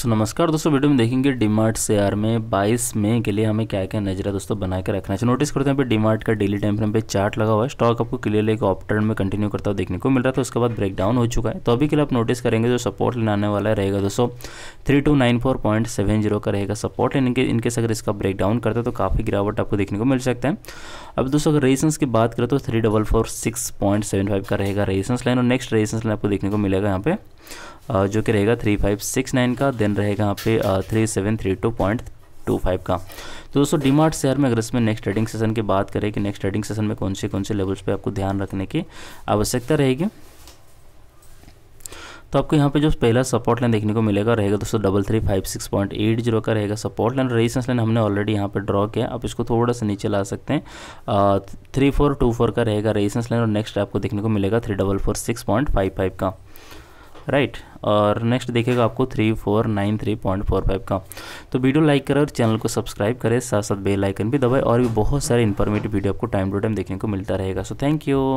दोस्तों नमस्कार दोस्तों वीडियो में देखेंगे डीमार्ट शेयर में 22 मई के लिए हमें क्या क्या नजरा दोस्तों बना के रखना चाहिए नोटिस करते हैं पे डीमार्ट का डेली टाइम फ्रेम पे चार्ट लगा हुआ है स्टॉक आपको क्लियरली एक ऑप में कंटिन्यू करता हुआ देखने को मिल रहा था उसके बाद ब्रेकडाउन हो चुका है तो अभी के लिए आप नोटिस करेंगे जो सपोर्ट लेने आने वाला रहेगा दोस्तों थ्री का रहेगा सपोर्ट इनके इनकेस अगर इसका ब्रेकडाउन करता है तो काफ़ी गिरावट आपको देखने को मिल सकता है अब दोस्तों अगर रेजिस्टेंस की बात करें तो थ्री का रहेगा रेजिस्टेंस लाइन और नेक्स्ट रेजिस्टेंस लाइन आपको देखने को मिलेगा यहाँ पे जो कि रहेगा थ्री फाइव सिक्स नाइन का देन रहेगा यहाँ पे three seven three two point two five का तो दोस्तों डीमार्ट शेयर में अगर इसमें नेक्स्ट ट्रेडिंग सेशन की बात करें कि नेक्स्ट ट्रेडिंग सेशन में कौन से कौन से लेवल्स पे आपको ध्यान रखने की आवश्यकता रहेगी तो आपको यहाँ पे जो पहला सपोर्ट लाइन देखने को मिलेगा रहेगा दोस्तों double three five six point eight zero का रहेगा सपोर्ट लाइन रेजिस्टेंस लाइन हमने ऑलरेडी यहाँ पे ड्रॉ किया आप इसको थोड़ा सा नीचे ला सकते हैं थ्री फोर टू फोर का रहेगा रेजिस्टेंस लाइन और नेक्स्ट आपको देखने को मिलेगा three double four six point five five का राइट और नेक्स्ट देखेगा आपको three four nine three point four five का तो वीडियो लाइक करें और चैनल को सब्सक्राइब करें साथ साथ बेल आइकन भी दबाएं और भी बहुत सारे इन्फॉर्मेटिव वीडियो आपको टाइम टू टाइम देखने को मिलता रहेगा सो थैंक यू